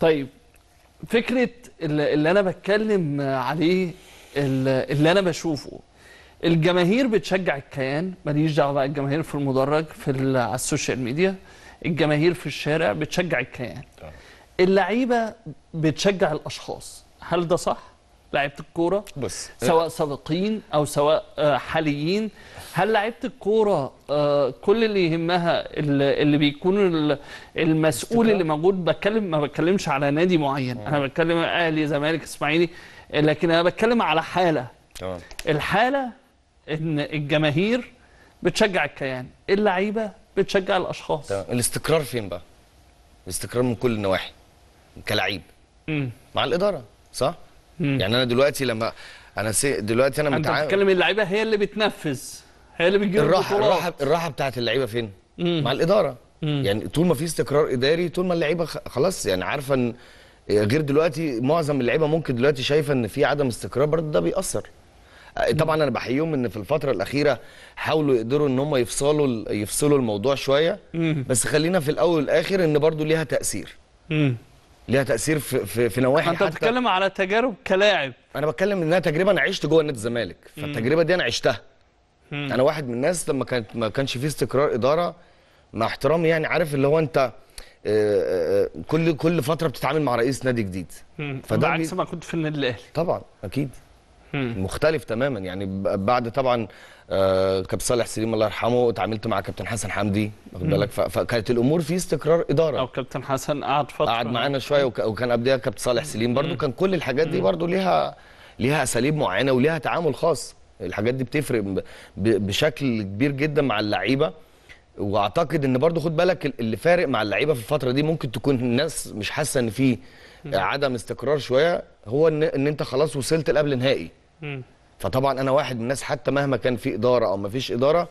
طيب فكرة اللي أنا بتكلم عليه اللي أنا بشوفه الجماهير بتشجع الكيان ماليش دعوه بقى الجماهير في المدرج في على السوشيال ميديا الجماهير في الشارع بتشجع الكيان اللعيبه بتشجع الاشخاص هل ده صح لعيبه الكوره بص سواء سابقين او سواء آه، حاليين هل لعيبه الكوره آه، كل اللي يهمها اللي بيكون المسؤول اللي موجود بتكلم ما بتكلمش على نادي معين آه. انا بتكلم اهلي زمالك اسماعيلي لكن انا بتكلم على حاله الحاله ان الجماهير بتشجع الكيان اللعيبه بتشجع الاشخاص تمام الاستقرار فين بقى الاستقرار من كل النواحي كلعيب مع الاداره صح يعني انا دلوقتي لما انا سي دلوقتي انا متعامل انت بتتكلم اللعيبه هي اللي بتنفذ هي اللي بتجيب الراحه الراحه الراحه بتاعت اللعيبه فين؟ مم. مع الاداره مم. يعني طول ما في استقرار اداري طول ما اللعيبه خلاص يعني عارفه ان غير دلوقتي معظم اللعيبه ممكن دلوقتي شايفه ان في عدم استقرار برضه ده بيأثر آه، طبعا انا بحييهم ان في الفتره الاخيره حاولوا يقدروا ان هم يفصلوا يفصلوا الموضوع شويه بس خلينا في الاول والاخر ان برضه ليها تاثير ليها تاثير في في, في نواحي انت بتتكلم على تجارب كلاعب انا بتكلم انها تجربه انا عشت جوه نادي الزمالك فالتجربه دي انا عشتها مم. انا واحد من الناس لما كانت ما كانش في استقرار اداره مع احترامي يعني عارف اللي هو انت آه، آه، آه، كل كل فتره بتتعامل مع رئيس نادي جديد فده عكس ما كنت في النادي الاهلي طبعا اكيد مختلف تماما يعني بعد طبعا آه، كابتن صالح سليم الله يرحمه اتعاملت مع كابتن حسن حمدي واخد بالك فكانت الامور في استقرار اداره او كابتن حسن قعد فتره قعد معانا شويه وكان قبلها كابتن صالح سليم برضو كان كل الحاجات دي برضو ليها ليها اساليب معينه وليها تعامل خاص الحاجات دي بتفرق بشكل كبير جدا مع اللعيبه واعتقد ان برضو خد بالك اللي فارق مع اللعيبه في الفتره دي ممكن تكون الناس مش حاسه ان في عدم استقرار شويه هو ان, إن انت خلاص وصلت لقبل نهائي فطبعا انا واحد من الناس حتى مهما كان في اداره او ما فيش اداره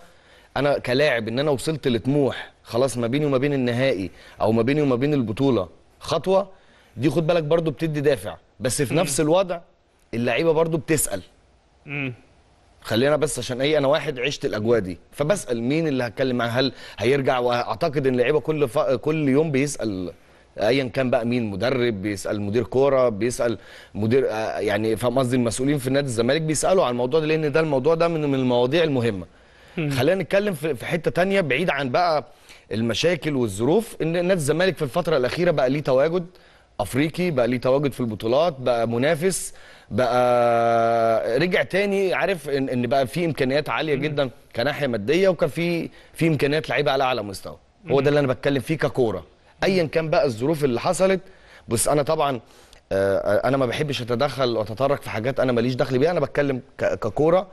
انا كلاعب ان انا وصلت لطموح خلاص ما بيني وما بين النهائي او ما بيني وما بين البطوله خطوه دي خد بالك برضو بتدي دافع بس في م. نفس الوضع اللعيبه برضو بتسال م. خلينا بس عشان اي انا واحد عشت الاجواء دي فبسال مين اللي هتكلم معاه هل هيرجع واعتقد ان اللعيبه كل ف... كل يوم بيسال ايا كان بقى مين مدرب بيسال مدير كوره بيسال مدير آه، يعني فاهم قصدي المسؤولين في نادي الزمالك بيسالوا عن الموضوع ده لان ده الموضوع ده من المواضيع المهمه خلينا نتكلم في حته تانية بعيد عن بقى المشاكل والظروف ان نادي الزمالك في الفتره الاخيره بقى ليه تواجد افريقي بقى ليه تواجد في البطولات بقى منافس بقى رجع تاني عارف ان, إن بقى في امكانيات عاليه جدا كناحيه ماديه وكان في في امكانيات لعيبه على اعلى مستوى هو ده اللي انا بتكلم فيه ككوره ايا كان بقى الظروف اللي حصلت بس انا طبعا آه، انا ما بحبش اتدخل واتطرق في حاجات انا ماليش دخل بيها انا بتكلم ككوره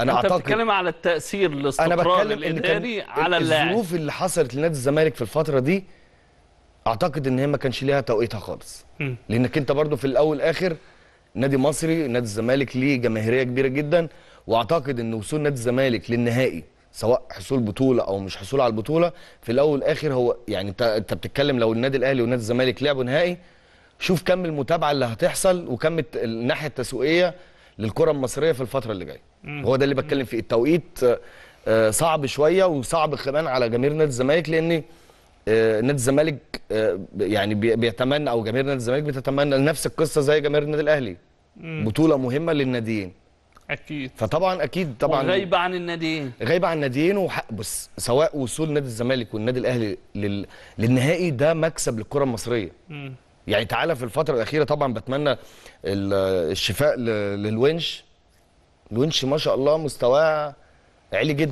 انا اعتقد انت بتتكلم على التاثير الاستقرار الاداري على اللاعب الظروف اللي حصلت لنادي الزمالك في الفتره دي اعتقد ان هي ما كانش ليها توقيتها خالص لانك انت برضو في الاول اخر نادي مصري نادي الزمالك ليه جماهيريه كبيره جدا واعتقد ان وصول نادي الزمالك للنهائي سواء حصول بطوله او مش حصول على البطوله في الاول والاخر هو يعني انت انت بتتكلم لو النادي الاهلي ونادي الزمالك لعبوا نهائي شوف كم المتابعه اللي هتحصل وكم الناحيه التسويقيه للكره المصريه في الفتره اللي جايه هو ده اللي بتكلم فيه التوقيت آه، آه، صعب شويه وصعب كمان على جماهير نادي الزمالك لان آه، نادي الزمالك يعني بيتمنى او جماهير نادي الزمالك بتتمنى نفس القصه زي جماهير النادي الاهلي بطوله مهمه للناديين اكيد فطبعا اكيد طبعا غايبه عن الناديين غايبه عن الناديين وحق سواء وصول نادي الزمالك والنادي الاهلي لل... للنهائي ده مكسب للكره المصريه مم. يعني تعالى في الفتره الاخيره طبعا بتمنى الشفاء للونش الونش ما شاء الله مستواه عالي جدا